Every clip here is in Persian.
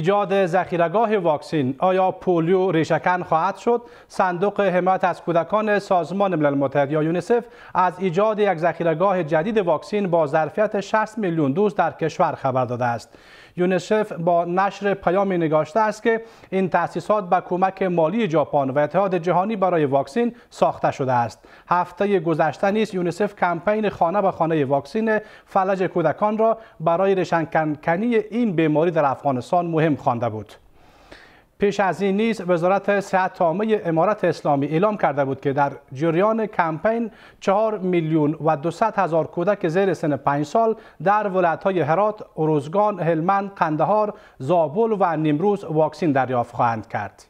ایجاد ذخیرگاه واکسین آیا پولیو ریشکن خواهد شد صندوق حمایت از کودکان سازمان ملل متحد یا یونیسف از ایجاد یک ذخیرگاه جدید واکسین با ظرفیت 60 میلیون دوز در کشور خبر داده است یونیسف با نشر پیامی نگاشته است که این تأسیسات به کمک مالی ژاپن و اتحاد جهانی برای واکسین ساخته شده است هفته گذشته نیز یونیسف کمپین خانه به خانه واکسین فلج کودکان را برای رشنکنکنی این بیماری در افغانستان مهم خوانده بود پیش از این نیز وزارت صحت عامه امارت اسلامی اعلام کرده بود که در جریان کمپین 4 میلیون و 200 هزار کودک زیر سن 5 سال در های هرات، اروزگان، هلمند، قندهار، زابل و نیمروز واکسین دریافت خواهند کرد.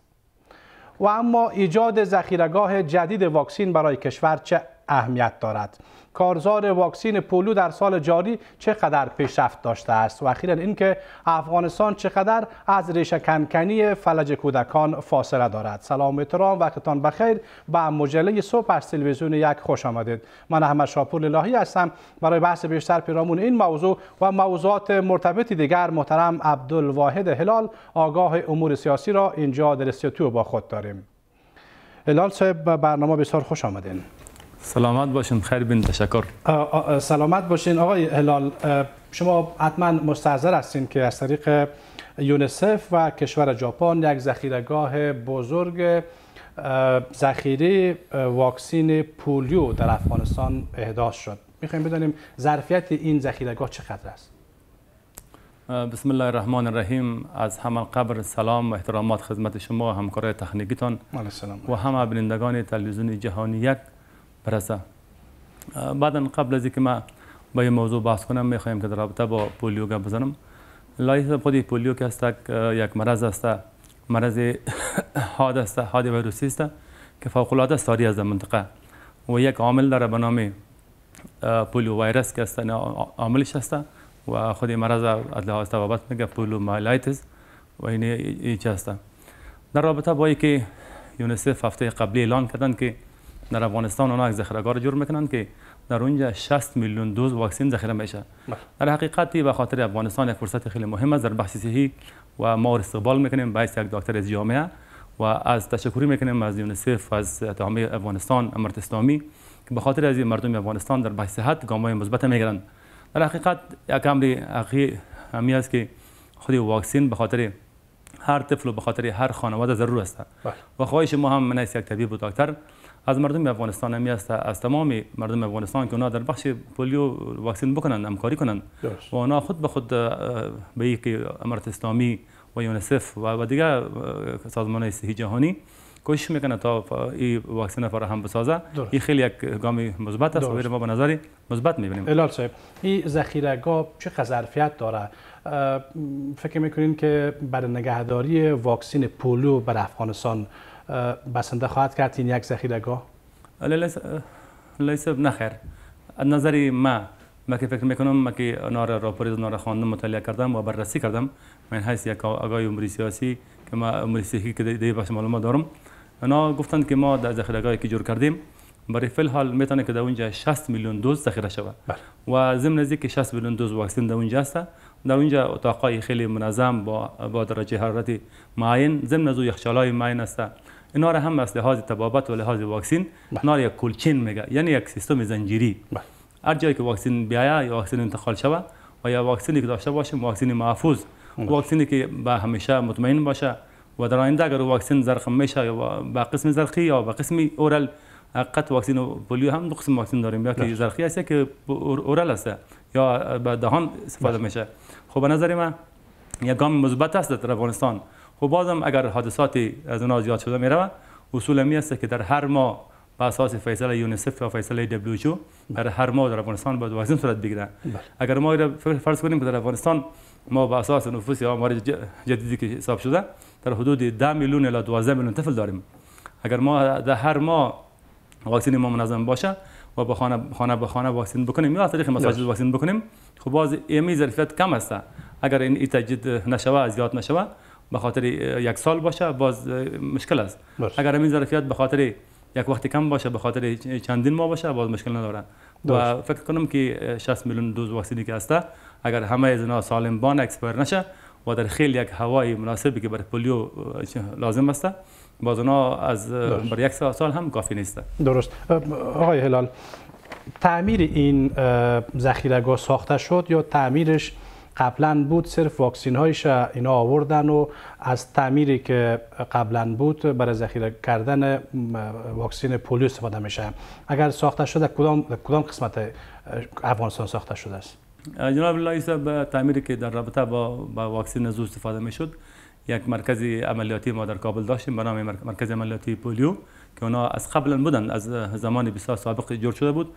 و اما ایجاد ذخیرگاه جدید واکسین برای کشور چه اهمیت دارد کارزار واکسین پولو در سال جاری چقدر پیشرفت داشته است و اخیرا اینکه افغانستان چقدر از کنکنی فلج کودکان فاصله دارد سلام و احترام وقتتان بخیر با مجله صبح از تلویزیون یک خوش آمدید من احمد شاپور الهی هستم برای بحث بیشتر پیرامون این موضوع و موضوعات مرتبط دیگر محترم عبدالواحد هلال آگاه امور سیاسی را اینجا در استیتو با خود داریم هلال صاحب برنامه بسیار خوش آمدید. سلامت باشین خیر بین تشکر سلامت باشین آقای هلال شما حتما مستحضر هستین که از طریق یونسف و کشور ژاپن یک ذخیرگاه بزرگ ذخیره واکسین پولیو در افغانستان احداث شد میخوایم بدانیم ظرفیت این ذخیرگاه چقدر است بسم الله الرحمن الرحیم از همه قبر سلام و احترامات خدمت شما و همکارای تخنیکیتان و همه بینندگان تلویزیون جهانی یک پرسه بعدا قبل از اینکه من به این موضوع بحث کنم میخوایم که در رابطه با پولیو گپ بزنم لایحه خودی پولیو که است یک مرض است مرض حاد است حاد ویروسی است که فوق العاده ساری از منطقه و یک عامل داره به نام پولیو ویروس که است عاملش است و خود مرض از لحاظ توابط میگه پولیو مایلایتس و این چه است در رابطه با اینکه یونیسف هفته قبلی اعلان کردن که در افغانستان اونا از ذخیره‌گاه جور میکنن که در اونجا 60 میلیون دوز واکسن ذخیره میشه بله. در حقیقت به خاطر افغانستان یک فرصت خیلی مهم است در بحث صحی و ما استقبال میکنیم باعث یک دکتر از جامعه و از تشکری میکنیم از یونیسف از تعامل افغانستان امارت که به خاطر از مردم افغانستان در بحث صحت گامهای مثبت میگیرند در حقیقت یک امر حقیقی است که خود واکسن به خاطر هر طفل و به خاطر هر خانواده ضرور است بله. و خواهش ما هم من یک طبیب و دکتر از مردم افغانستان همی است از تمام مردم افغانستان که اونا در بخش پولیو واکسین بکنن همکاری کنن و اونا خود به خود به یک امارت اسلامی و یونسف و دیگر سازمان صحی جهانی کوشش میکنه تا این واکسن هم بسازه این خیلی یک گام مثبت است و ما به نظر مثبت میبینیم علال صاحب این ذخیرهگاه چه ظرفیت داره فکر میکنین که برای نگهداری واکسن پولو بر افغانستان بسنده خواهد کرد این یک ذخیرگاه لیس نخیر از نظری ما ما که فکر میکنم ما که راپوریز اونا را خواندم مطالعه کردم و بررسی کردم من حیث یک آقای عمری سیاسی که ما عمری سیاسی که دیگه بخش معلومات دارم اونا گفتند که ما در ذخیرهگاهی که جور کردیم برای فیل حال میتونه که در اونجا 60 میلیون دوز ذخیره شود بله. و ضمن از که 60 میلیون دوز واکسن در اونجا است. در اونجا اتاقای خیلی منظم با با درجه حرارت معین ضمن از یخچالای معین است. اینا را هم از لحاظ تبابت و لحاظ واکسین، بله. اینا یک کلچین میگه یعنی یک سیستم زنجیری بله. هر جایی که واکسین بیاید یا واکسین انتقال شود و یا واکسینی که داشته باشه واکسین محفوظ بله. واکسینی که به همیشه مطمئن باشه و در آینده اگر واکسین زرخم میشه یا به قسم زرخی یا با قسم اورل حقیقت و پولیو هم دو قسم واکسین داریم یا که زرخی هست که اورال هست یا به دهان استفاده میشه خب به نظر من گام مثبت است در افغانستان خب بازم اگر حادثاتی از اونها زیاد شده میره اصول می است که در هر ماه با اساس فیصله یونیسف و فیصله دبلیو بر هر ماه در افغانستان باید وزن صورت بگیره بله. اگر ما فرض کنیم که در افغانستان ما با اساس نفوس یا آمار جدیدی که حساب شده در حدود 10 میلیون الی 12 میلیون طفل داریم اگر ما در هر ماه واکسین ما منظم باشه و به خانه خانه به خانه واکسین بکنیم یا از طریق مساجد واکسین بکنیم خب باز ایمی ظرفیت کم است اگر این ای تجدید نشوه زیاد نشوه به خاطر یک سال باشه باز مشکل است اگر همین ظرفیت به خاطر یک وقت کم باشه به خاطر چندین ماه باشه باز مشکل نداره و فکر کنم که 60 میلیون دوز واکسینی که هسته اگر همه از اینا سالم بان اکسپایر نشه و در خیلی یک هوای مناسبی که برای پولیو لازم است باز اونا از برای یک سال هم کافی نیست درست آقای هلال تعمیر این ذخیرگاه ساخته شد یا تعمیرش قبلا بود صرف واکسین هایش اینا آوردن و از تعمیری که قبلا بود برای ذخیره کردن واکسین پولیو استفاده میشه اگر ساخته شده کدام کدام قسمت افغانستان ساخته شده است جناب الله صاحب تعمیری که در رابطه با, با واکسن زو استفاده میشد یک مرکز عملیاتی ما در کابل داشتیم به نام مرکز عملیاتی پولیو که اونا از قبلا بودن از زمان بسیار سابق جور شده بود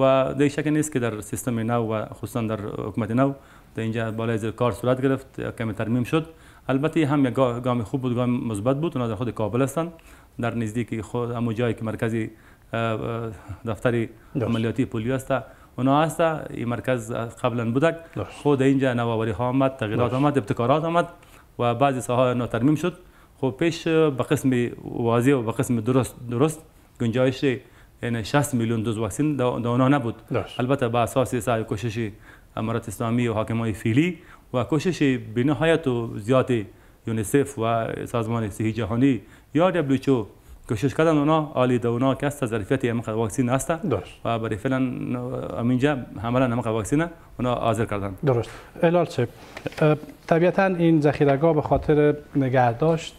و دیگه نیست که در سیستم نو و خصوصا در حکومت نو در اینجا بالای زیر کار صورت گرفت کمی ترمیم شد البته هم یک گام خوب بود گام مثبت بود اونا در خود کابل هستند در نزدیک خود همون جایی که مرکزی دفتر عملیاتی پولیو است اونا هست این مرکز قبلا بودک خود اینجا نوآوری ها آمد تغییرات آمد ابتکارات آمد و بعضی ساحه نو ترمیم شد خب پیش به قسم واضح و به قسم درست درست گنجایش یعنی 60 میلیون دوز واکسن دا اونا نبود البته به اساس سعی کوشش امارات اسلامی و حاکمای فیلی و کوشش نهایت و زیاد یونیسف و سازمان صحی جهانی یا دبلوچو کوشش کردن اونا عالی اونا که است ظرفیت امق واکسین است و برای فعلا امینجا حملا امق واکسین اونا حاضر کردن درست الال چه طبیعتا این ذخیره‌گاه به خاطر نگهداشت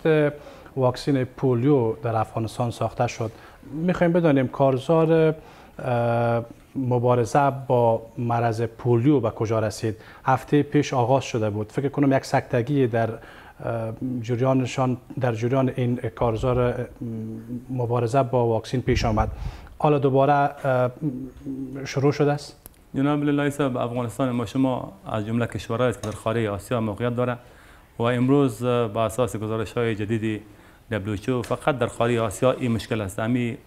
واکسین پولیو در افغانستان ساخته شد میخوایم بدانیم کارزار مبارزه با مرض پولیو به کجا رسید هفته پیش آغاز شده بود فکر کنم یک سکتگی در جریانشان در جریان این کارزار مبارزه با واکسین پیش آمد حالا دوباره شروع شده است جناب الله صاحب افغانستان ما شما از جمله کشورها است که در خارج آسیا موقعیت داره و امروز با اساس گزارش های جدیدی دبلوچو فقط در خارج آسیا این مشکل است امی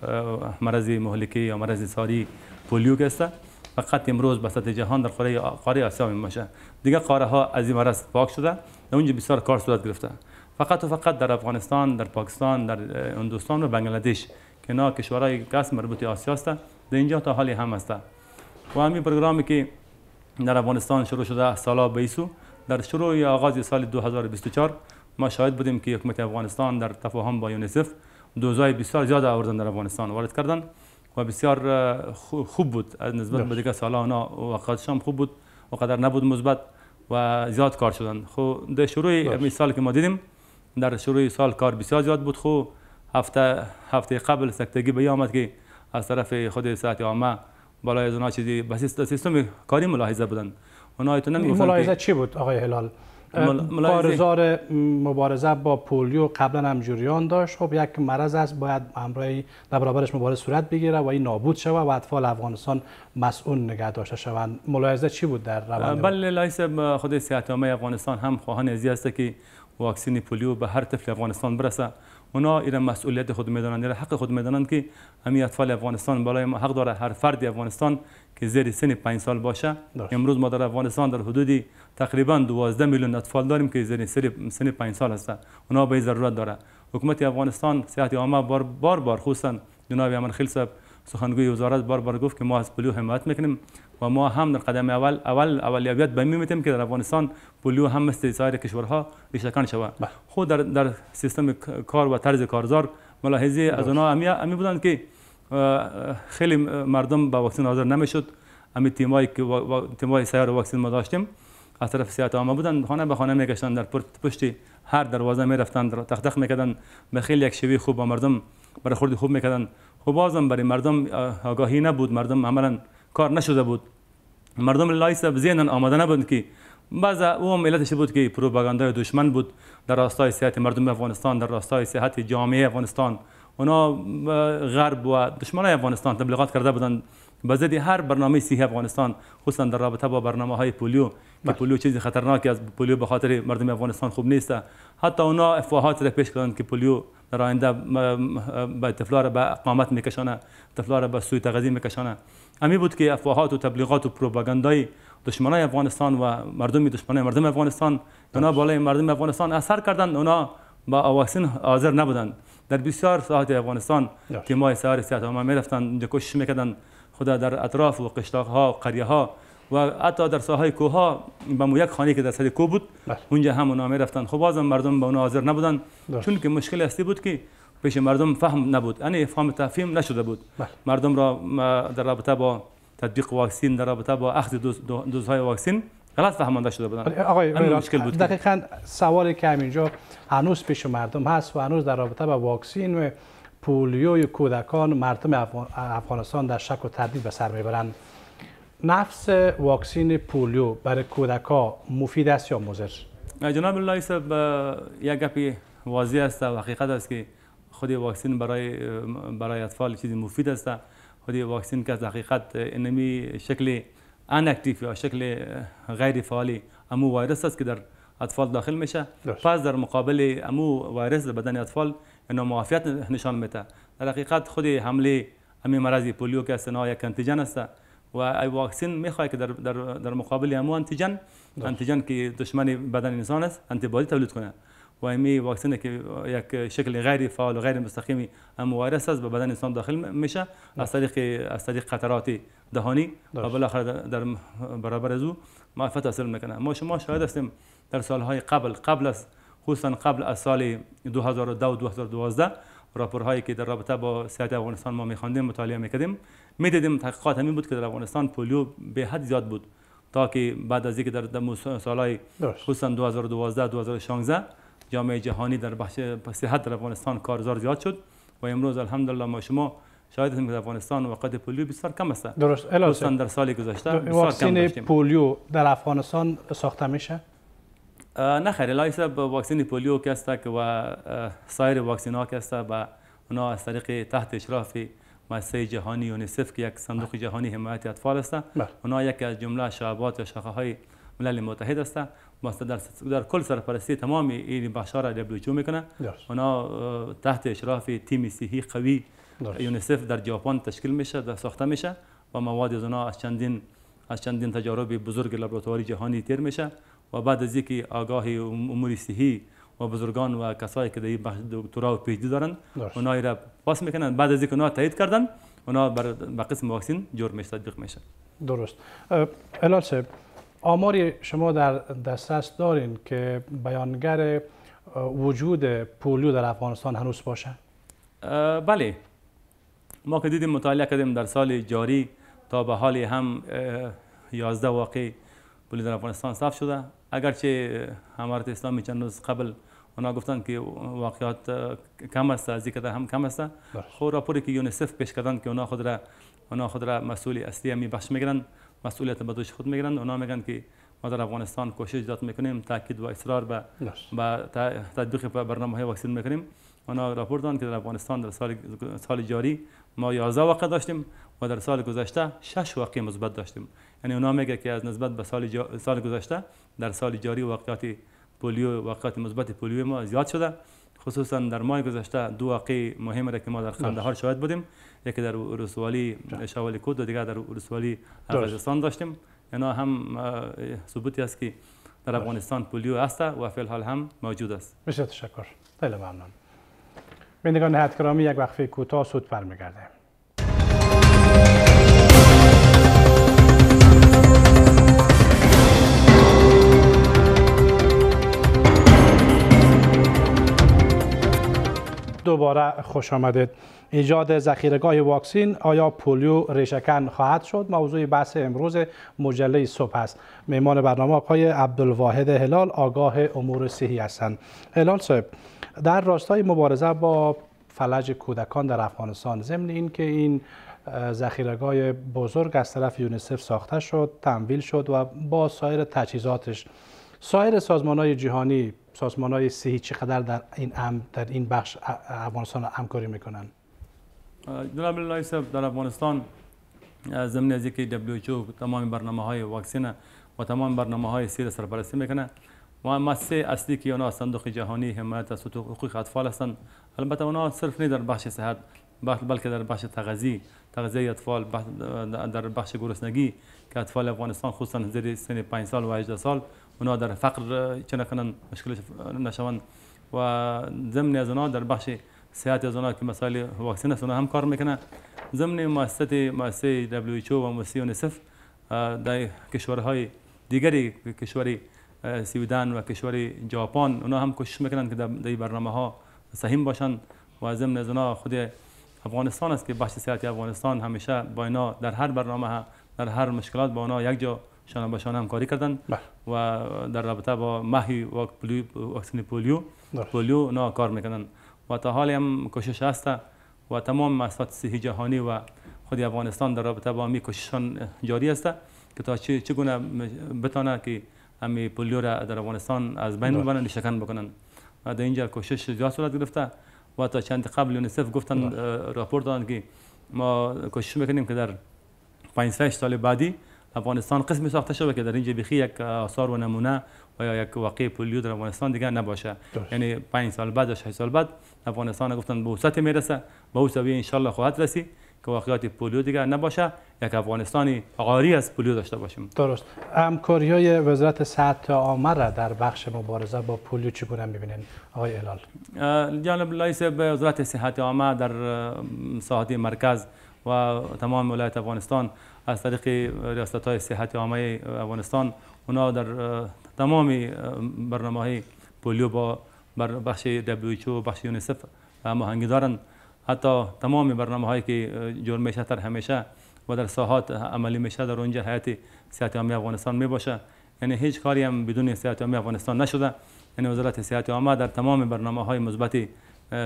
مرض مهلکی یا مرض ساری پولیو که فقط امروز به سطح جهان در قاره قاره آسیا می دیگه قاره ها از این مرض پاک شده و اونجا بسیار کار صورت گرفته فقط و فقط در افغانستان در پاکستان در هندوستان و بنگلادش که نا کشورهای قسم مربوط آسیا در اینجا تا حالی هم است و همین برنامه که در افغانستان شروع شده سالا بیسو در شروع یا آغاز سال 2024 ما شاهد بودیم که حکومت افغانستان در تفاهم با یونیسف دوزای بسیار زیاد آوردن در افغانستان وارد کردن و بسیار خوب بود از نسبت به دیگه هانا و وقتش هم خوب بود و قدر نبود مثبت و زیاد کار شدن خو در شروع سال که ما دیدیم در شروع سال کار بسیار زیاد بود خو هفته هفته قبل سکتگی به آمد که از طرف خود ساعتی عامه بالای از اونها چیزی بس سیستم کاری ملاحظه بودن اونا ایتون ملاحظه چی بود آقای هلال بارزار مبارزه با پولیو قبلا هم جریان داشت خب یک مرض است باید همراهی در برابرش مبارزه صورت بگیره و این نابود شود و اطفال افغانستان مسئول نگه داشته شوند ملاحظه چی بود در روند بله لایس خود سیاحت افغانستان هم خواهان ازی است که واکسین پولیو به هر طفل افغانستان برسه اونا ایران مسئولیت خود میدانند ایران حق خود میدانند که همین اطفال افغانستان برای حق داره هر فردی افغانستان که زیر سن 5 سال باشه داشت. امروز ما در افغانستان در حدود تقریبا 12 میلیون اطفال داریم که زیر سن 5 سال هستند اونا به ضرورت داره حکومت افغانستان صحت عامه بار بار بار خصوصا جناب امن خیل صاحب سخنگوی وزارت بار بار گفت که ما از پلیو حمایت میکنیم و ما هم در قدم اول اول اولیت به میمیتیم که در افغانستان پولیو هم مثل سایر کشورها ریشهکن شود بله. خود در, در سیستم کار و طرز کارزار ملاحظه از آنها امی بودند که خیلی مردم به واکسن حاضر نمیشد امی تیمایی که تیمای سیار واکسین ما داشتیم از طرف سیاحت عامه بودند خانه به خانه میگشتن در پشت هر دروازه میرفتن در تختخ میکردن به خیلی یک شوی خوب با مردم برخورد خوب میکردن خب بازم برای مردم آگاهی نبود مردم عملا کار نشده بود مردم لایس به آماده آمده نبودند که بعض او هم علتش بود که پروپاگاندای دشمن بود در راستای صحت مردم افغانستان در راستای صحت جامعه افغانستان اونا غرب و دشمنای افغانستان تبلیغات کرده بودند به هر برنامه صحی افغانستان خصوصا در رابطه با برنامه های پولیو که بله. پولیو چیزی خطرناکی از پولیو به خاطر مردم افغانستان خوب نیست حتی اونا افواهات را پیش کردند که پولیو در آینده به طفلا را به اقامت میکشانه طفلا را به سوی تغذیه میکشانه امی بود که افواهات و تبلیغات و پروپاگاندای دشمنای افغانستان و مردمی دشمنای مردم افغانستان اونا بالای مردم افغانستان اثر کردن اونا با اواسین حاضر نبودن در بسیار ساحات افغانستان که ما سهار سیاحت ما میرفتن اینجا کوشش میکردن خدا در اطراف و قشتاق ها قریه ها و حتی در ساحه کوها ها به یک خانه که در سر کو بود بله. اونجا هم اونا میرفتن خب بازم مردم به اونا حاضر نبودن چون که مشکل اصلی بود که پیش مردم فهم نبود یعنی فهم تفهیم نشده بود بله. مردم را در رابطه با تطبیق واکسین در رابطه با اخذ دوز دوزهای واکسین غلط فهمانده شده بودن آره، آقای مشکل بود دقیقا سوالی که همینجا هنوز پیش مردم هست و هنوز در رابطه با واکسین و و کودکان مردم افغانستان در شک و تردید به سر میبرند نفس واکسین پولیو برای کودکا مفید است یا مضر جناب الله یک گپی واضح است و حقیقت است که خود واکسن برای برای اطفال چیز مفید است خود واکسن که از حقیقت انمی شکل ان اکتیف یا شکل غیر فعالی امو وایرس است که در اطفال داخل میشه پس در مقابل امو وایرس در بدن اطفال اینا معافیت نشان میده در حقیقت خود حمله امی مرض پولیو که استنا یک انتیجن است و ای واکسن میخواد که در, در, در مقابل امو انتیجن انتیجن که دشمن بدن انسان است انتیبادی تولید کنه و این واکسن که یک شکل غیر فعال و غیر مستقیمی هم وایرس است به بدن انسان داخل میشه از طریق از طریق قطرات دهانی و بالاخره در برابر از او معرفت حاصل میکنه ما شما شاهد هستیم در سالهای قبل قبل از خصوصا قبل از سال 2002 و 2012 راپورهایی که در رابطه با صحت افغانستان ما میخواندیم مطالعه میکردیم میدیدیم تحقیقات همین بود که در افغانستان پولیو به حد زیاد بود تا که بعد از اینکه در سالهای خصوصا 2012 2016 جامعه جهانی در بحث صحت در افغانستان کارزار زیاد شد و امروز الحمدلله ما شما شاید هم در افغانستان وقت پولیو بسیار کم است درست الان در سال گذشته واکسن پولیو در افغانستان ساخته میشه نه خیر لایسب واکسن پولیو که است و سایر واکسن ها که است و اونا از طریق تحت اشراف مؤسسه جهانی یونیسف که یک صندوق بله. جهانی حمایت اطفال است بله. اونا یک از جمله شعبات و شاخه های ملل متحد است ماست در, در کل سرپرستی تمام این بخشا را دبلوجو میکنه اونا تحت اشراف تیم سیهی قوی یونیسف در ژاپن تشکیل میشه و ساخته میشه و مواد از از چندین از چندین تجارب بزرگ لابراتواری جهانی تیر میشه و بعد از اینکه آگاهی امور صحی و بزرگان و کسایی که در بخش دکترا و دارند دارن اونا را پاس میکنن بعد از اینکه اونا تایید کردن اونا بر قسم واکسین جور میشه تطبیق میشه درست الان آماری شما در دسترس دارین که بیانگر وجود پولیو در افغانستان هنوز باشه؟ بله ما که دیدیم مطالعه کردیم در سال جاری تا به حال هم یازده واقع پولیو در افغانستان ثبت شده اگرچه همارت اسلامی چند روز قبل اونا گفتن که واقعات کم است از این هم کم است خب راپوری که یونسف پیش کردن که اونا خود را اونا خود را مسئول اصلی همی بخش میگرند مسئولیت به خود میگیرند اونا میگن که ما در افغانستان کوشش جات میکنیم تاکید و اصرار به به تطبیق برنامه های واکسن میکنیم اونا راپورت دادن که در افغانستان در سال, جاری ما 11 واقع داشتیم و در سال گذشته 6 واقع مثبت داشتیم یعنی اونا میگه که از نسبت به سال, گذشته در سال جاری واقعات پولیو واقعات مثبت پولیو ما زیاد شده خصوصا در ماه گذشته دو واقع مهم را که ما در قندهار شاهد بودیم یکی در رسوالی شوالی کود و دیگر در رسوالی افغانستان داشتیم اینا هم ثبوتی است که در افغانستان پولیو است و فی حال هم موجود است بسیار تشکر خیلی ممنون بینگان نهایت کرامی یک وقفه کوتاه سود میگرده دوباره خوش آمدید ایجاد ذخیرگاه واکسین آیا پولیو ریشکن خواهد شد موضوع بحث امروز مجله صبح است میمان برنامه آقای عبدالواحد هلال آگاه امور صحی هستند هلال صاحب در راستای مبارزه با فلج کودکان در افغانستان ضمن اینکه این ذخیرگاه بزرگ از طرف یونیسف ساخته شد تمویل شد و با سایر تجهیزاتش سایر سازمان های جهانی سازمان های صحی چقدر در این, در این بخش افغانستان همکاری میکنند جناب الله در افغانستان ضمن از که WHO تمام برنامه های واکسن و تمام برنامه های سیر سرپرستی میکنه و مسئله اصلی که اونا صندوق جهانی حمایت از حقوق اطفال هستند البته اونا صرف نه در بخش صحت بلکه در بخش تغذیه تغذیه اطفال در بخش گرسنگی که اطفال افغانستان خصوصا زیر سن 5 سال و 18 سال اونا در فقر چه نکنن مشکل نشوند و ضمن از اونا در بخش سیات از که مسائل واکسن است هم کار میکنه ضمن مؤسسه مؤسسه او و مؤسسه یونیسف در کشورهای دیگری کشوری سویدن و کشوری ژاپن اونا هم کوشش میکنن که در این برنامه ها سهم باشن و ضمن از اونا خود افغانستان است که بخش صحت افغانستان همیشه با اینا در هر برنامه در هر مشکلات با اونا یک جا شانه به شانه همکاری کردن بله. و در رابطه با محی و واکسن پولیو پولیو اونا کار میکنن و تا حال هم کوشش هست و تمام مسافت صحی جهانی و خود افغانستان در رابطه با می کوششان جاری است که تا چگونه بتانه که امی پولیو را در افغانستان از بین بله. ببرند شکن و در اینجا کوشش زیاد صورت گرفته و تا چند قبل یونیسف گفتن بله. راپورت دادند که ما کوشش میکنیم که در 5 سال بعدی افغانستان قسمی ساخته شده که در اینجا بخی یک آثار و نمونه و یا یک واقعی پولیو در افغانستان دیگه نباشه یعنی 5 سال بعد یا 6 سال بعد افغانستان گفتن به وسط میرسه به او سوی انشالله خواهد رسید که واقعیات پولیو دیگر نباشه یک افغانستانی عاری از پولیو داشته باشیم درست همکاری های وزارت صحت عامه را در بخش مبارزه با پولیو چگونه میبینین آقای هلال جانب لایس به وزارت صحت عامه در ساحت مرکز و تمام ولایت افغانستان از طریق ریاست های صحت عامه افغانستان اونا در تمام برنامه های پولیو با بخش و بخش یونیسف هماهنگی دارند حتی تمام برنامه هایی که جور میشه تر همیشه و در ساحات عملی میشه در اونجا حیات سیاحت عامه افغانستان می باشه یعنی هیچ کاری هم بدون سیاحت عامه افغانستان نشده یعنی وزارت سیاحت عامه در تمام برنامه های مثبت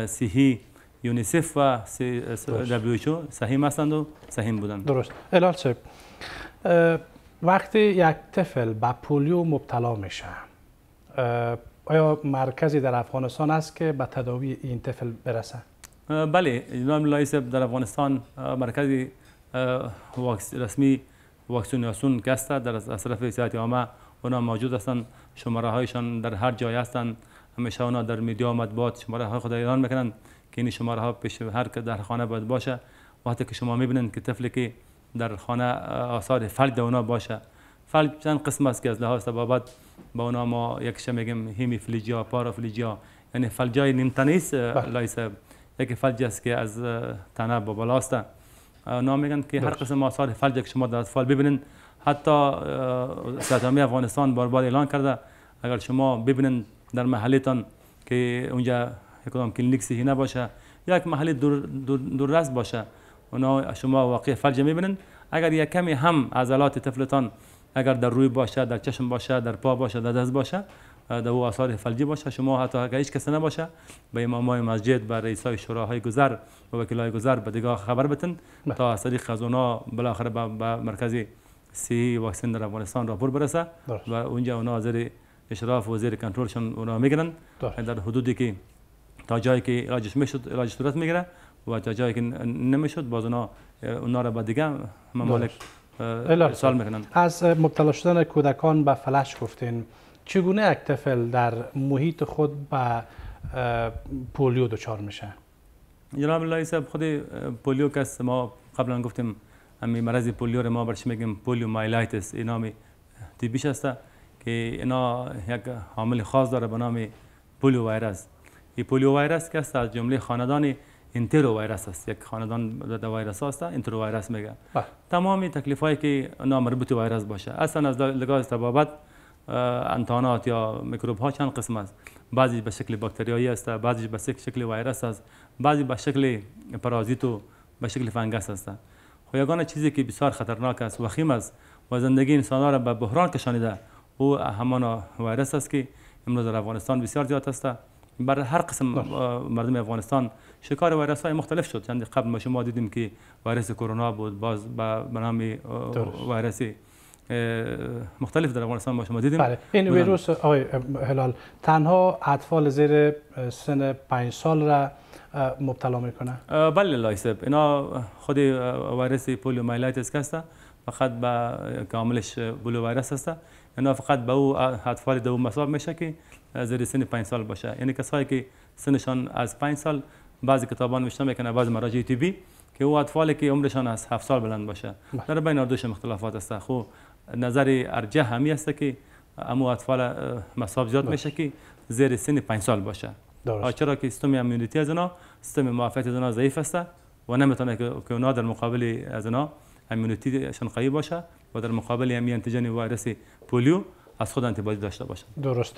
صحی یونیسف و دبلیو صحیم هستند و سهیم بودند درست الهال صاحب وقتی یک طفل به پولیو مبتلا میشه آیا مرکزی در افغانستان است که به تداوی این طفل برسه؟ بله جناب لایسب در افغانستان مرکزی رسمی واکسیناسیون که در از طرف آمه عامه اونا موجود هستند شماره هایشان در هر جای هستند همیشه اونا در میدیا و مطبوعات شماره های خود اعلان میکنند که این شماره ها پیش هر که در خانه باید باشه وقتی که شما میبینند که طفلی که در خانه آثار فلج دونا اونا باشه فلج چند قسم است که از لحاظ تبابت با اونا ما یکش میگیم هیمی فلیجیا پارا یعنی فلجای نیمتنیس بله. لایس. یک فلج است که از تنه با بالاست اونا میگن که هر قسم آثار فلج که شما در اطفال ببینین حتی سرطانمی افغانستان بار بار اعلان کرده اگر شما ببینین در محلتان که اونجا کدام کلینیک نباشه یک محل دور, دور, باشه اونا شما واقع فلج میبینن اگر یک کمی هم عضلات طفلتان اگر در روی باشه در چشم باشه در پا باشه در دست باشه در او آثار فلجی باشه شما حتی اگر هیچ کس نباشه به امامای مسجد به رئیسای شوراهای گذر و وکلای گذر به دیگاه خبر بتن بله. تا از طریق از اونا بالاخره به با مرکز سی واکسن در افغانستان پر برسه و اونجا اونا زیر اشراف و زیر کنترلشون اونا میگیرن در حدودی که تا جایی که علاجش میشد علاج صورت میگیره و تا جایی که نمیشد باز اونا اونا را به دیگه ممالک ارسال میکنن از مبتلا شدن کودکان به فلش گفتین چگونه یک طفل در محیط خود به پولیو دچار میشه جناب الله صاحب خود پولیو کس ما قبلا گفتیم همین مرض پولیو رو ما برش میگیم پولیو مایلایتس این نام تیبیش است که اینا یک حامل خاص داره به نام پولیو وایرس این پولیو وایرس که است از جمله خاندانی انترو وایرس است یک خاندان در وایرس هست انترو وایرس میگه بله. تمامی تکلیف هایی که نامربوط وایرس باشه اصلا از لحاظ تبابت انتانات یا میکروب ها چند قسم است بعضی به شکل باکتریایی است بعضی به شکل ویروس است بعضی به شکل پرازیت و به شکل فنگس است خو خب یگانه چیزی که بسیار خطرناک است وخیم است و زندگی انسان ها را به بحران کشانیده او همان ویروس است که امروز در افغانستان بسیار زیاد است بر هر قسم مردم افغانستان شکار ویروس های مختلف شد چند قبل ما شما دیدیم که ویروس کرونا بود باز به نام ویروس مختلف در افغانستان ما شما دیدیم بله. این بله. ویروس آقای هلال تنها اطفال زیر سن 5 سال را مبتلا میکنه بله لایسب اینا خود ویروس پولیو که هسته فقط به کاملش بلو ویروس هسته اینا فقط به او اطفال دو مصاب میشه که زیر سن 5 سال باشه یعنی کسایی که سنشان از 5 سال بعضی کتابان نوشته میکنه بعضی مراجع تیبی که او اطفالی که عمرشان از 7 سال بلند باشه بله. در بین دوش اختلافات است خو خب، نظر ارجح همی است که امو اطفال مصاب زیاد میشه که زیر سن 5 سال باشه چرا که سیستم امیونیتی از اونا سیستم معافیت از اونا ضعیف است و نمیتونه که اونا در مقابل از اونا امیونیتی شان قوی باشه و در مقابل امی انتجن ویروس پولیو از خود انتباهی داشته باشند درست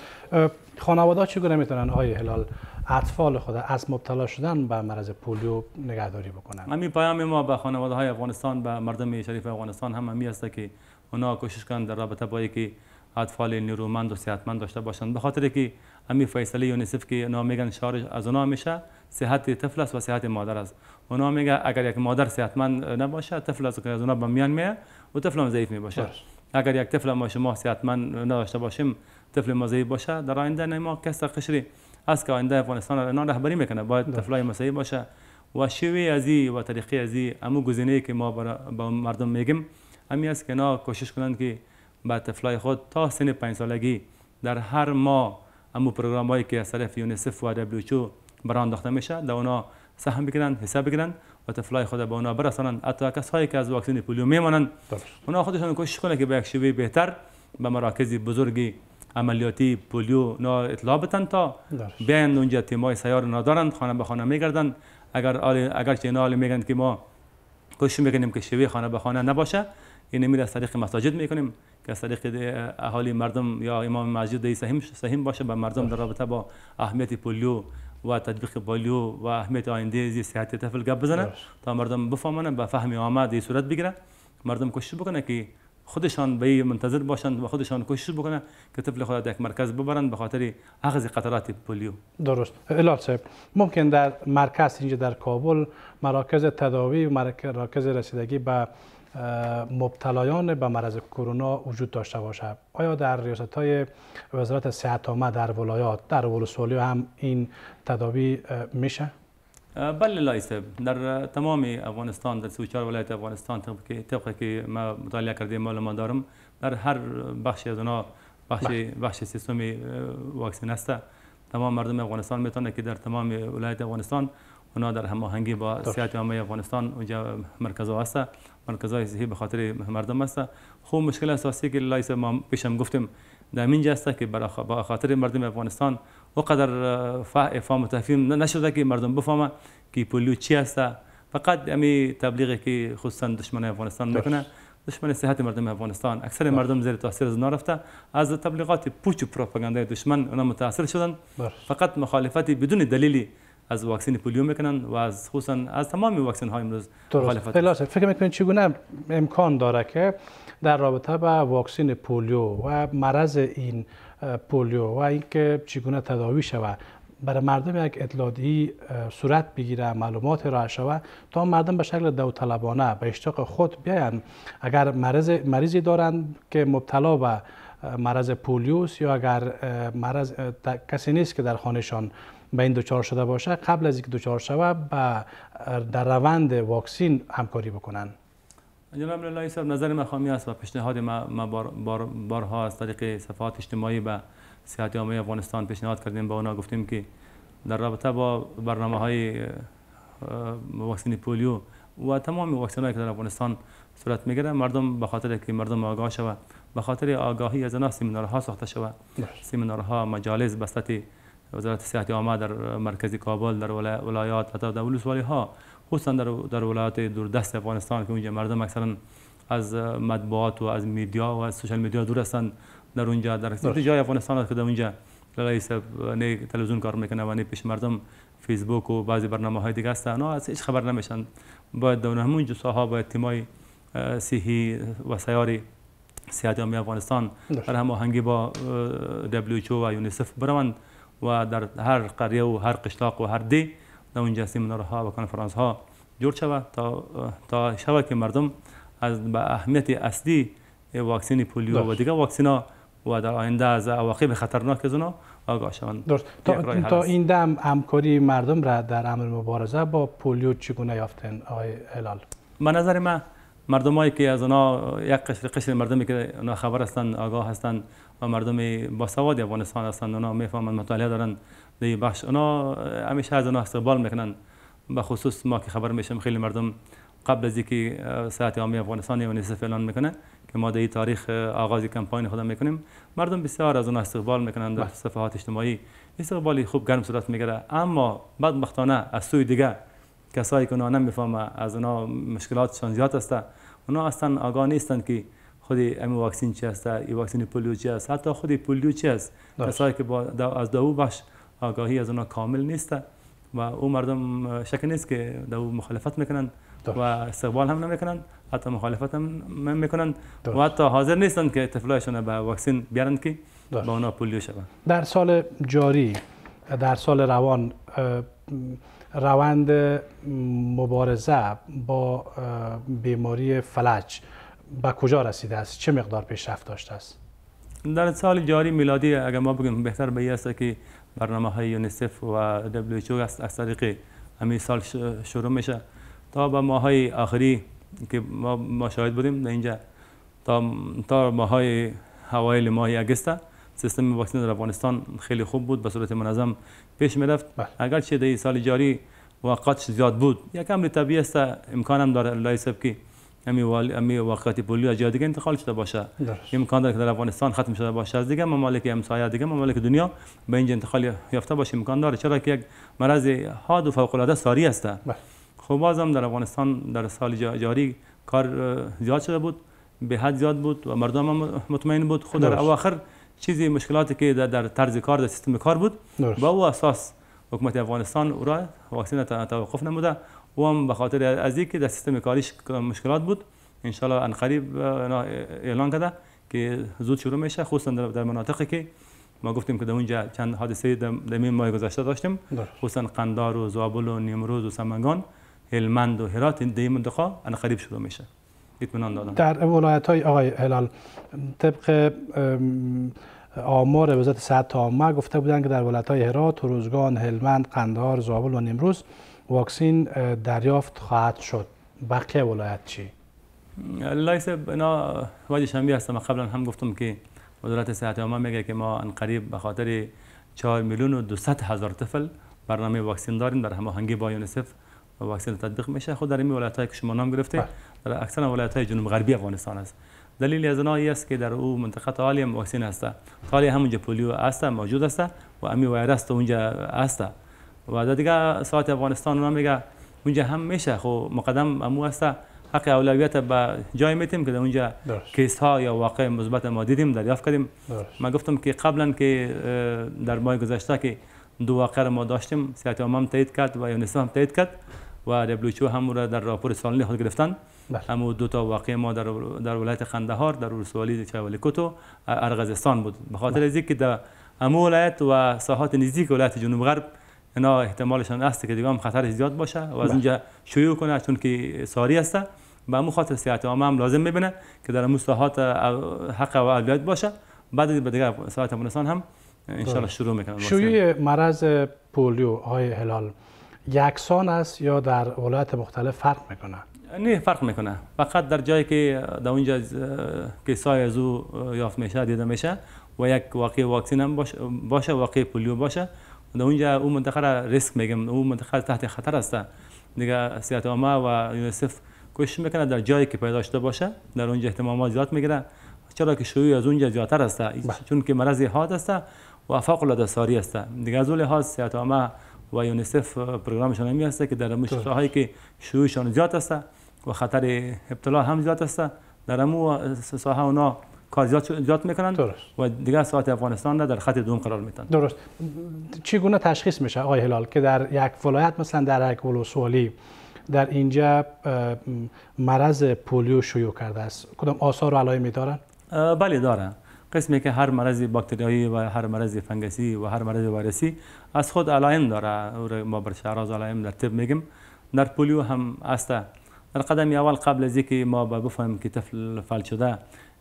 خانواده چگونه میتونن آقای هلال اطفال خود از مبتلا شدن به مرض پولیو نگهداری بکنن همین پیام ما به خانواده های افغانستان به مردم شریف افغانستان هم همی است که اونا کوشش کنند در رابطه با که اطفال نیرومند و صحتمند داشته باشند به خاطر که همین فیصله یونیسف که اونا میگن شارژ از اونا میشه صحت طفل است و صحت مادر است اونا میگه اگر یک مادر صحتمند نباشه طفل از اونا به میان میه و طفل ضعیف میباشه اگر یک طفل ما شما صحتمند نداشته باشیم طفل مزایی باشه در آینده ما کس قشری هست که آینده افغانستان را رهبری میکنه باید طفل باشه و شیوه ازی و طریقه ازی امو گزینه که ما با مردم میگیم همی است که کوشش کنند که به طفلای خود تا سن پنج سالگی در هر ماه امو پروگرام که از طرف یونیسف و دبلیوچو برانداخته میشه در اونا سهم بگیرن حساب بگیرن و تفلای خود به اونا برسانن حتی کسایی که از واکسن پولیو میمانن اونا خودشان کوشش کنه که به یک شیوه بهتر به مراکز بزرگی عملیاتی پولیو نا اطلاع بتن تا بیان اونجا تیمای سیار ندارن خانه به خانه میگردن اگر اگر چه نال میگن که ما کوشش میکنیم که شیوه خانه به خانه نباشه این میره از طریق مساجد میکنیم که از طریق اهالی مردم یا امام مسجد سهم سهم باشه با مردم در رابطه با اهمیت پولیو و تطبیق پولیو و اهمیت آینده زی صحت طفل گپ بزنه تا مردم بفهمن به فهم آمد دی صورت بگیره مردم کوشش بکنه که خودشان به منتظر باشند و خودشان کوشش بکنه که طفل خود یک مرکز ببرند به خاطر اخذ قطرات پولیو درست الهال صاحب ممکن در مرکز اینجا در کابل مراکز تداوی و مراکز رسیدگی به مبتلایان به مرض کرونا وجود داشته باشد آیا در ریاست های وزارت صحت عامه در ولایات در ولسوالی هم این تداوی میشه بله لایسه در تمام افغانستان در سوچار ولایت افغانستان طبق که ما مطالعه کردیم معلومات دارم در هر بخش از بله. اونها بخش بخش سیستم واکسن هسته تمام مردم افغانستان میتونه که در تمام ولایت افغانستان اونا در هماهنگی با سیاحت عامه افغانستان اونجا مرکز هست مرکز های به خاطر مردم هست خب مشکل اساسی که لایس ما پیشم گفتیم در اینجا است که برای خاطر مردم افغانستان وقدر افهام و تفهیم نشده که مردم بفهمه که پولیو چی هست فقط امی تبلیغی که خصوصا دشمن افغانستان میکنه دشمن صحت مردم افغانستان اکثر بر. مردم زیر تاثیر از نرفته از تبلیغات پوچ و پروپاگاندای دشمن اونا متاثر شدن بر. فقط مخالفتی بدون دلیلی از واکسن پولیو میکنن و از خصوصا از تمام واکسن های امروز مخالفت فکر میکنید چگونه امکان داره که در رابطه با واکسن پولیو و مرض این پولیو و اینکه چگونه تداوی شود برای مردم یک اطلاعاتی صورت بگیره معلومات را شوه تا مردم به شکل داوطلبانه به اشتاق خود بیاین اگر مرض مریضی دارند که مبتلا به مرض پولیوس یا اگر مرض کسی نیست که در خانهشان به این دوچار شده باشه قبل از اینکه دوچار شوه با در روند واکسین همکاری بکنن جناب الله صاحب نظر خامی است و پیشنهاد ما بار بار بارها از طریق صفحات اجتماعی به صحت عامه افغانستان پیشنهاد کردیم به اونا گفتیم که در رابطه با برنامه های واکسین پولیو و تمام واکسن که در افغانستان صورت میگیره مردم به خاطر که مردم آگاه شوه به خاطر آگاهی از اینا سیمینارها ساخته شوه سیمینارها مجالس بسطت وزارت صحت عامه در مرکزی کابل در ولایات حتی در ولسوالی ها خصوصا در در ولایات دوردست افغانستان که اونجا مردم اکثرا از مطبوعات و از میدیا و از سوشال میدیا دور هستند در اونجا در جای افغانستان که در اونجا رئیس نه تلویزیون کار میکنه و نه پیش مردم فیسبوک و بعضی برنامه های دیگه هست از هیچ خبر نمیشن باید در همون جساها باید تیمای صحی و سیاری صحت افغانستان در هماهنگی با WHO و یونیسف بروند و در هر قریه و هر قشلاق و هر دی در اونجا سیمینار ها و کنفرانس ها جور شود تا تا شود که مردم از به اهمیت اصلی واکسین پولیو و دیگه واکسینا و در آینده از عواقب خطرناک از آگاه شوند درست تا, تا این دم همکاری مردم را در امر مبارزه با پولیو چگونه یافتن آقای هلال به نظر من مردمایی که از اونا یک قشر قشر مردمی که اونا خبر هستند آگاه هستند و مردم باسواد افغانستان هستند اونا میفهمند مطالعه دارن در بخش اونا همیشه از اونا استقبال میکنن به خصوص ما که خبر میشم خیلی مردم قبل از اینکه ساعت عامه افغانستان یونیسف اعلان میکنه که ما در تاریخ آغاز کمپاین خودم میکنیم مردم بسیار از اون استقبال میکنن در بله. صفحات اجتماعی استقبالی خوب گرم صورت میگیره اما بدبختانه از سوی دیگه کسایی که اونا نمیفهمه از اونا مشکلاتشان زیاد است اونا اصلا آگاه نیستند که خود امی واکسین چی هست این واکسین پولیو چی هست حتی خود پولیو چی هست کسایی که با از دو بخش آگاهی از اونا کامل نیست و او مردم شک نیست که دو مخالفت میکنن و استقبال هم نمیکنن حتی مخالفت هم میکنن و حتی حاضر نیستند که طفلایشون به واکسین بیارن که با اونا پولیو شوند در سال جاری در سال روان روند مبارزه با بیماری فلج به کجا رسیده است چه مقدار پیشرفت داشته است در سال جاری میلادی اگر ما بگیم بهتر به است که برنامه های یونیسف و WHO است از طریق همین سال شروع میشه تا به ماه های آخری که ما, ما شاهد بودیم در اینجا تا تا ماهای هوایل ماه اگست سیستم واکسن در افغانستان خیلی خوب بود به صورت منظم پیش میرفت بله. اگرچه در سال جاری وقتش زیاد بود یک امر طبیعی است امکانم داره لایسب که امی وال امی واقعیت پولی از جای دیگر انتقال شده باشه یه مکان داره که در افغانستان ختم شده باشه از دیگه ممالک همسایه دیگه ممالک دنیا به اینجا انتقال یافته باشه امکان داره چرا که یک مرض حاد و فوق العاده ساری است بله. خب بازم در افغانستان در سال جاری کار زیاد شده بود به حد زیاد بود و مردم هم مطمئن بود خود در اواخر چیزی مشکلاتی که در, طرز کار در سیستم کار بود با او اساس حکومت افغانستان او را توقف نموده و هم به خاطر از اینکه در سیستم کاریش مشکلات بود ان ان قریب اعلان کرده که زود شروع میشه خصوصا در, مناطقی که ما گفتیم که در اونجا چند حادثه در ماه گذشته داشتیم خصوصا قندار و زابل و نیمروز و سمنگان هلمند و هرات این منطقه ان قریب شروع میشه اطمینان دادم در ولایت های آقای هلال طبق آمار وزارت صحت عامه گفته بودند که در ولایت های هرات، روزگان، هلمند، قندار، زابل و نیمروز واکسین دریافت خواهد شد بقیه ولایت چی؟ لایس بنا وادی شنبی هستم قبلا هم گفتم که وزارت صحت عامه میگه که ما ان قریب به خاطر 4 میلیون و 200 هزار طفل برنامه واکسین داریم در هماهنگی با یونیسف واکسین تطبیق میشه خود در این ولایت که شما نام گرفته بله. در اکثر های جنوب غربی افغانستان است دلیل از است که در او منطقه تالی واکسین است تالی همونجا پولیو است موجود است و امی ویروس تو اونجا است و دیگه ساعت افغانستان اونم میگه اونجا هم میشه خب مقدم امو هسته حق اولویت به جای میتیم که اونجا کیس ها یا واقع مثبت ما دیدیم دریافت کردیم ما گفتم که قبلا که در ماه گذشته که دو واقع ما داشتیم سیات هم تایید کرد و یونسف هم تایید کرد و دبلوچو هم را در راپور سالانه خود گرفتن بله. اما دو تا واقع ما در در ولایت قندهار در ورسوالی چاولی کوتو ارغزستان بود به خاطر بله. اینکه در امو ولایت و ساحات نزدیک ولایت جنوب غرب اینا احتمالشان هست که دیگه هم خطر زیاد باشه و از بله. اونجا شیوع کنه چون که ساری هسته به مو خاطر صحت عامه هم لازم میبینه که در مصلحات حق و اولویت باشه بعد به دیگه هم افغانستان هم انشالله بله. شروع میکنه شیوع مرض پولیو های هلال یکسان است یا در ولایت مختلف فرق میکنه نه فرق میکنه فقط در جایی که در اونجا که زو یافت میشه دیده میشه و یک واقعی واکسین هم باشه, واقعی پولیو باشه در اونجا اون منطقه را ریسک میگم او منطقه تحت خطر است دیگه سیات اما و یونیسف کوشش میکنه در جایی که پیدا شده باشه در اونجا اهتمامات زیاد میگیره چرا که شوی از اونجا زیادتر است چون که مرض حاد است و افاق العاده ساری است دیگه از اون لحاظ سیات اما و یونیسف پروگرامشان همین است که در مشتاهایی هایی که شروعشان زیاد است و خطر ابتلا هم زیاد است در امو ساحه اونا کار زیاد میکنن درست. و دیگه ساعت افغانستان را در خط دوم قرار میدن درست چگونه تشخیص میشه آقای هلال که در یک ولایت مثلا در یک ولسوالی در اینجا مرض پولیو شیوع کرده است کدام آثار و علائمی دارن بله داره قسمی که هر مرض باکتریایی و هر مرض فنگسی و هر مرض ویروسی از خود علائم داره ما بر شعراز علائم در طب میگیم در پولیو هم است در قدم اول قبل از اینکه ما بفهمیم که طفل فلج شده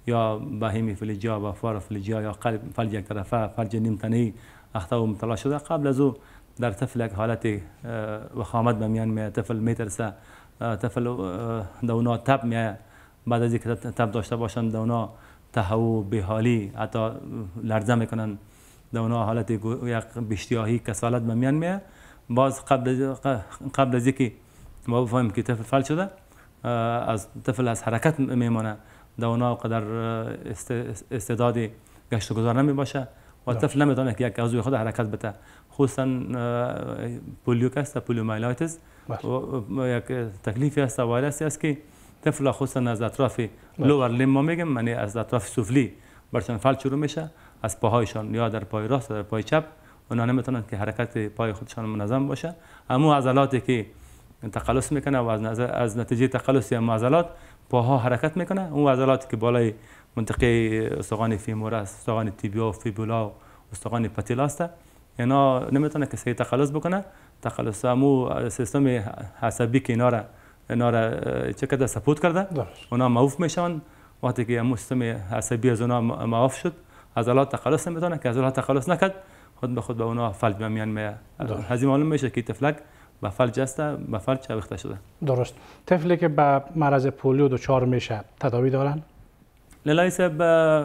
یا بهیم فلجا و فار فلجا یا قلب فلج یک طرفه فلج نیم تنه اخته و مطلع شده قبل از او در طفل یک حالت وخامت به میان میاد طفل میترسه طفل در اونا تب میاد بعد از اینکه تب داشته باشند در اونا و بهالی حتی لرزه میکنن در اونا حالت یک بشتیاهی کسالت به میان میاد باز قبل قبل از اینکه ما فهم که طفل شده از طفل از حرکت میمانه در اونا قدر استعداد گشت و گذار نمی باشه و طفل نمیدانه که یک عضو خود حرکت بده خصوصا پولیو که است پولیو مایلایتس بله. یک تکلیفی است وایرسی است که طفل خصوصا از اطراف بله. لوور لیم ما میگم یعنی از اطراف سفلی برشان فل شروع میشه از پاهایشان یا در پای راست در پای چپ اونا نمیتونن که حرکت پای خودشان منظم باشه اما عضلاتی که تقلص میکنه و از, از نتیجه تقلص یا پاها حرکت میکنه اون عضلاتی که بالای منطقه استخوان فیمور است استخوان تیبیا و فیبولا استخوان پتیلا است اینا نمیتونه که صحیح تخلص بکنه تخلص مو سیستم حسابی که اینا را اینا را چقدر سپورت کرده اونا معوف میشن وقتی که مو سیستم عصبی از اونا معاف شد عضلات تخلص نمیتونه که عضلات تخلص نکرد خود به خود به اونا فلج میان میاد از معلوم میشه که تفلک است؟ جسته فلج چویخته شده درست طفلی که به مرض پولیو دچار میشه تداوی دارن لایس به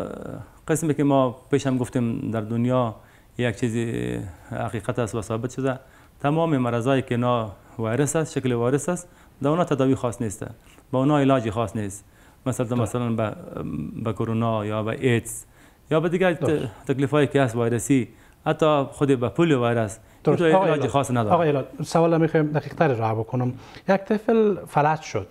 قسمی که ما پیش هم گفتیم در دنیا یک چیزی حقیقت است و ثابت شده تمام مرضایی که نا وایرس است شکل وایرس است در اونا تداوی خاص نیست با اونا علاجی خاص نیست مثلا مثلا به کرونا یا به ایدز یا به دیگر تکلیف هایی که هست وایرسی حتی خود به پول وارد است. خاص نداره آقا الهاد سوال میخوایم دقیق تر راه بکنم یک طفل فلج شد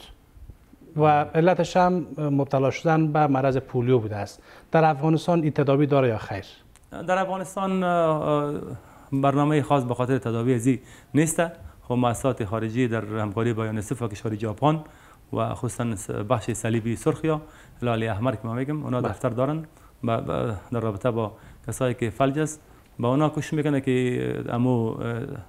و علتش هم مبتلا شدن به مرض پولیو بوده است در افغانستان این داره یا خیر در افغانستان برنامه خاص به خاطر تدابی ازی نیست خب مؤسسات خارجی در همکاری با یونیسف و کشور ژاپن و خصوصا بخش صلیبی سرخ یا هلال احمر که ما میگم اونا دفتر دارن در رابطه با کسایی که فلج است با اونا کوشش میکنه که امو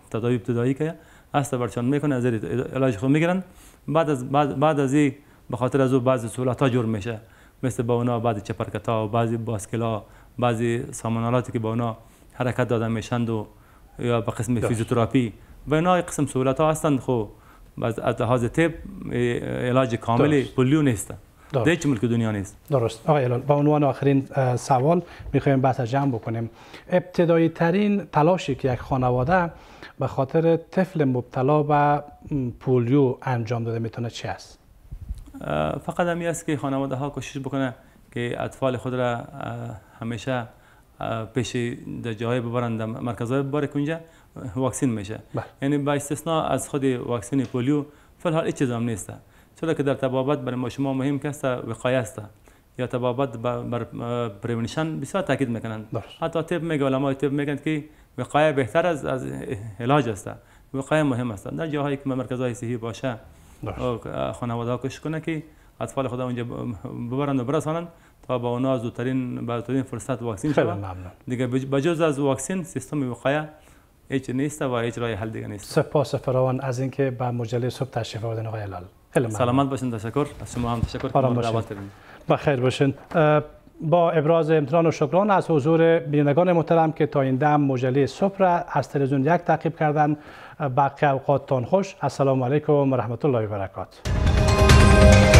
تداوی ابتدایی که هست برچان میکنه از علاج خود میگیرن بعد از بعد, بعد از این به خاطر از او بعضی سهولت ها جور میشه مثل با اونا بعضی چپرکت ها و بعضی باسکلا بعضی سامانالاتی که با اونا حرکت دادن میشند و یا به قسم فیزیوتراپی و اینا قسم سهولت ها هستند خب از لحاظ طب علاج کاملی پولیو نیستند در هیچ ملک دنیا نیست درست آقای الان با عنوان آخرین سوال میخوایم بحث جمع بکنیم ابتدایی ترین تلاشی که یک خانواده به خاطر طفل مبتلا به پولیو انجام داده میتونه چی است فقط همین است که خانواده ها کوشش بکنه که اطفال خود را همیشه پیش در جاهای ببرند در مرکز های واکسین میشه بله. یعنی با استثناء از خود واکسین پولیو فلحال هیچ چیز هم نیست چرا که در تبابت برای شما مهم که است وقایه است یا تبابت بر پرونیشن بسیار تاکید میکنن حتی طب میگه علمای طب میگن که وقایه بهتر از از علاج است وقایه مهم است در جاهایی که مرکز های صحی باشه خانواده ها کش کنه که اطفال خدا اونجا ببرند و برسانند تا با اونا با بهترین فرصت واکسین شود دیگه بجز از واکسین سیستم وقایه هیچ نیست و هیچ راه حل دیگه نیست سپاس فراوان از اینکه به مجله صبح تشریف آوردن آقای خیلی سلامت باشین تشکر از شما هم تشکر که بخیر باشین با ابراز امتنان و شکران از حضور بینندگان محترم که تا این دم مجله صبح از تلویزیون یک تعقیب کردن بقیه اوقاتتان خوش السلام علیکم و رحمت الله و برکات